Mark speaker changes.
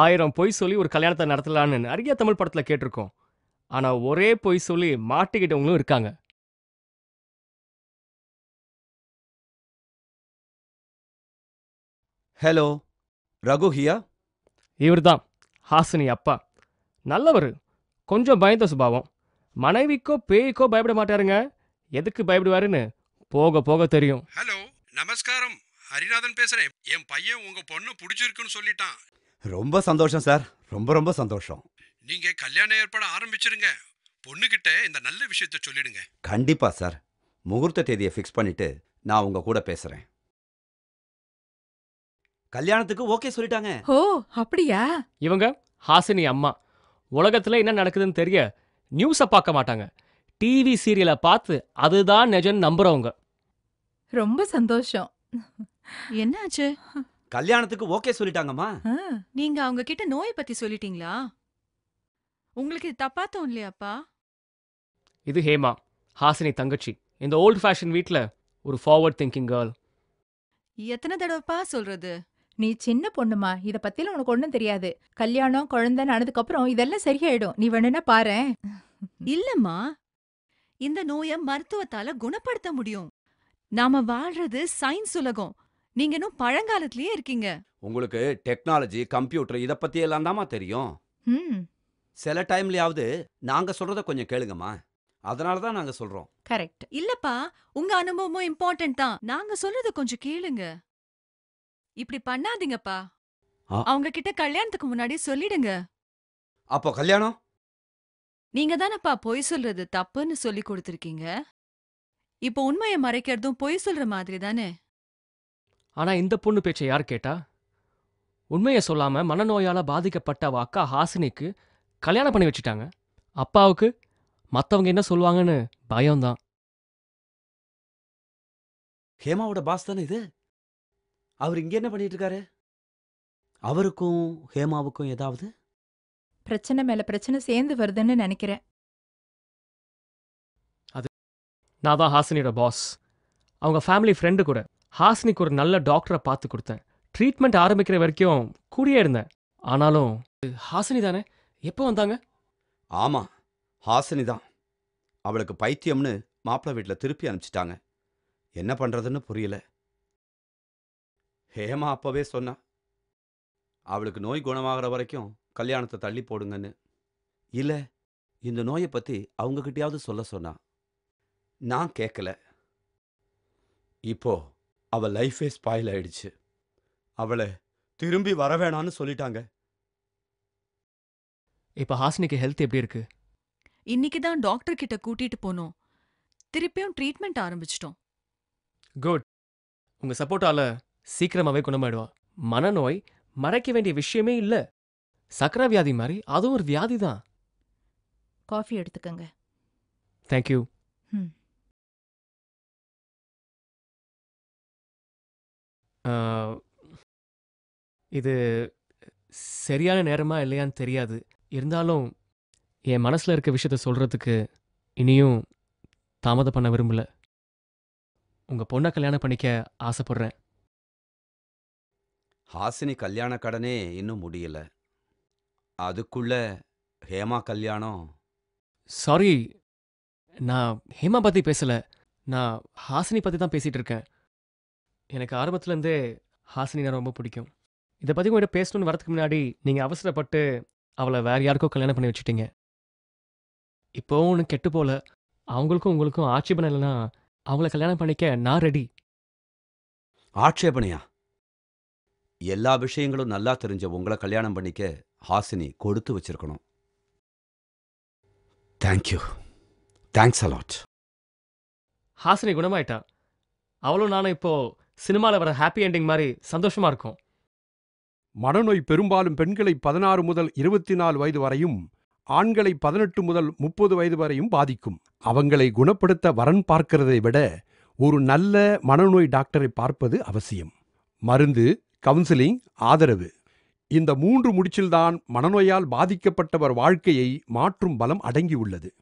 Speaker 1: ஆயிரம் பொய் சொல்லி ஒரு கல்யாணத்தை நடத்தலான்னு நிறைய தமிழ் படத்தில் கேட்டிருக்கோம் ஆனால் ஒரே பொய் சொல்லி மாட்டிக்கிட்டவங்களும் இருக்காங்க ஹலோ ரகு ஹியா இவர் தான் ஹாசினி அப்பா நல்லவர் கொஞ்சம் பயந்த சுபாவம் மனைவிக்கோ பேய்க்கோ பயப்பட மாட்டாருங்க எதுக்கு பயப்படுவாருன்னு
Speaker 2: போக போக தெரியும் ஹலோ நமஸ்காரம் ஹரிநாதன் பேசுறேன் என் பையன் உங்க பொண்ணு பிடிச்சிருக்குன்னு சொல்லிட்டான் ரொம்ப சந்தோஷம் சார் ரொம்ப ரொம்ப சந்தோஷம் நீங்க கல்யாண ஏற்பாடு ஆரம்பிச்சிருங்க பொண்ணுகிட்ட இந்த நல்ல விஷயத்த சொல்லிடுங்க கண்டிப்பா சார் முகூர்த்த தேதியை ஃபிக்ஸ் பண்ணிட்டு நான் உங்க கூட பேசுறேன் கல்யாணத்துக்கு ஓகே சொல்லிட்டாங்க
Speaker 3: ஓ அப்படியா
Speaker 2: இவங்க ஹாசினி அம்மா உலகத்துல என்ன நடக்குதுன்னு தெரிய
Speaker 1: நியூஸை பார்க்க மாட்டாங்க டிவி சீரியலை பார்த்து அதுதான் நிஜம் நம்புறவங்க
Speaker 3: ரொம்ப சந்தோஷம் என்னாச்சு
Speaker 2: கல்யாணத்துக்கு ஓகே சொல்லிட்டாங்கம்மா
Speaker 3: நீங்க அவங்க கிட்ட நோயை பத்தி சொல்லிட்டீங்களா உங்களுக்கு இது தப்பா தோணலையாப்பா
Speaker 1: இது ஹேமா ஹாசினி தங்கச்சி இந்த ஓல்ட் ஃபேஷன் வீட்ல ஒரு ஃபார்வர்ட் திங்கிங் கேர்ள்
Speaker 3: எத்தனை தடவைப்பா சொல்றது நீ சின்ன பொண்ணுமா இத பத்தில உனக்கு ஒண்ணும் தெரியாது கல்யாணம் குழந்தைன்னு ஆனதுக்கு அப்புறம் இதெல்லாம் சரியாயிடும் நீ வேணும்னா பாரு இல்லம்மா இந்த நோயை மருத்துவத்தால குணப்படுத்த முடியும் நாம வாழ்றது சயின்ஸ் உலகம் நீங்க இன்னும் பழங்காலத்திலேயே இருக்கீங்க
Speaker 2: உங்களுக்கு டெக்னாலஜி கம்ப்யூட்டர் இத பத்தி எல்லாம் தாமா தெரியும் ம் சில டைம்லயாவது நாங்க சொல்றத கொஞ்சம் கேளுங்கம்மா அதனால தான் நாங்க சொல்றோம்
Speaker 3: கரெக்ட் இல்லப்பா உங்க அனுபவமும் இம்பார்ட்டன்ட் தான் நாங்க சொல்றத கொஞ்சம் கேளுங்க இப்படி பண்ணாதீங்கப்பா ஆ. அவங்க கிட்ட கல்யாணத்துக்கு முன்னாடி சொல்லிடுங்க
Speaker 2: அப்போ கல்யாணம்
Speaker 3: நீங்க தானப்பா பொய் சொல்றது தப்புன்னு சொல்லி கொடுத்திருக்கீங்க இப்போ உண்மையை மறைக்கிறதும் பொய் சொல்ற மாதிரி தானே
Speaker 1: ஆனா இந்த பொண்ணு பேச்சை யார் கேட்டா உண்மையை சொல்லாம மனநோயால பாதிக்கப்பட்ட அவ அக்கா ஹாசினிக்கு கல்யாணம் பண்ணி வச்சுட்டாங்க அப்பாவுக்கு மற்றவங்க என்ன சொல்லுவாங்கன்னு பயம்தான்
Speaker 2: ஹேமாவோட பாஸ் தானே இது அவர் இங்கே என்ன பண்ணிட்டு இருக்காரு அவருக்கும் ஹேமாவுக்கும் ஏதாவது
Speaker 3: பிரச்சனை மேல பிரச்சனை சேர்ந்து வருதுன்னு நினைக்கிறேன்
Speaker 1: நான் தான் ஹாசினியோட பாஸ் அவங்க ஃபேமிலி ஃப்ரெண்டு கூட ஹாஸ்னிக்கு ஒரு நல்ல டாக்டரை பார்த்து கொடுத்தேன் ட்ரீட்மெண்ட் ஆரம்பிக்கிற வரைக்கும்
Speaker 2: கூடியே இருந்தேன் ஆனாலும் ஹாசினி தானே எப்போ வந்தாங்க ஆமாம் ஹாசினி தான் அவளுக்கு பைத்தியம்னு மாப்பிள்ளை வீட்டில் திருப்பி அனுப்பிச்சிட்டாங்க என்ன பண்ணுறதுன்னு புரியல ஹேமா அப்போவே சொன்னா அவளுக்கு நோய் குணமாகிற வரைக்கும் கல்யாணத்தை தள்ளி போடுங்கன்னு இல்லை இந்த நோயை பற்றி அவங்கக்கிட்டையாவது சொல்ல சொன்னா நான் கேட்கல இப்போ அவள் லைஃபே ஸ்பாயில் ஆயிடுச்சு அவளை திரும்பி வரவேணான்னு சொல்லிட்டாங்க
Speaker 1: இப்போ ஹாசினிக்கு ஹெல்த் எப்படி இருக்கு
Speaker 3: இன்னைக்கு தான் டாக்டர் கிட்ட கூட்டிட்டு போனோம் திருப்பியும் ட்ரீட்மெண்ட் ஆரம்பிச்சிட்டோம்
Speaker 1: குட் உங்க சப்போர்ட்டால சீக்கிரமாவே குணமாயிடுவா மனநோய் மறைக்க வேண்டிய விஷயமே இல்ல சக்கரை வியாதி மாதிரி அதுவும் ஒரு வியாதி தான்
Speaker 3: காஃபி எடுத்துக்கங்க தேங்க்யூ ம்
Speaker 1: இது சரியான நேரமா இல்லையான்னு தெரியாது இருந்தாலும் என் மனசில் இருக்க விஷயத்த சொல்கிறதுக்கு இனியும் தாமதம் பண்ண விரும்பல உங்கள் பொண்ணை கல்யாணம் பண்ணிக்க ஆசைப்படுறேன்
Speaker 2: ஹாசினி கல்யாண கடனே இன்னும் முடியலை அதுக்குள்ள ஹேமா கல்யாணம்
Speaker 1: சாரி நான் ஹேமா பற்றி பேசலை நான் ஹாசினி பற்றி தான் பேசிகிட்டு இருக்கேன் எனக்கு ஆரம்பத்துலேருந்தே ஹாசினினா ரொம்ப பிடிக்கும் இதை பற்றி உங்கள்கிட்ட பேசணும்னு வரதுக்கு முன்னாடி நீங்கள் அவசரப்பட்டு அவளை வேறு யாருக்கோ கல்யாணம் பண்ணி வச்சுட்டீங்க இப்போவும் ஒன்று கெட்டு போல அவங்களுக்கும் உங்களுக்கும் ஆட்சேபணம் இல்லைன்னா அவங்கள கல்யாணம் பண்ணிக்க நான் ரெடி
Speaker 2: ஆட்சேபனையா எல்லா விஷயங்களும் நல்லா தெரிஞ்ச உங்களை கல்யாணம் பண்ணிக்க ஹாசினி கொடுத்து வச்சிருக்கணும் தேங்க்யூ தேங்க்ஸ் அலாட்
Speaker 1: ஹாசினி குணமாயிட்டா அவளும் நானும் இப்போது சினிமாவில் வர ஹாப்பி எண்டிங் மாதிரி சந்தோஷமா இருக்கும்
Speaker 2: மனநோய் பெரும்பாலும் பெண்களை பதினாறு முதல் இருபத்தி நாலு வயது வரையும் ஆண்களை பதினெட்டு முதல் முப்பது வயது வரையும் பாதிக்கும் அவங்களை குணப்படுத்த வரன் பார்க்கிறதை விட ஒரு நல்ல மனநோய் டாக்டரை பார்ப்பது அவசியம் மருந்து கவுன்சிலிங் ஆதரவு இந்த மூன்று முடிச்சில்தான் மனநோயால் பாதிக்கப்பட்டவர் வாழ்க்கையை மாற்றும் பலம் அடங்கியுள்ளது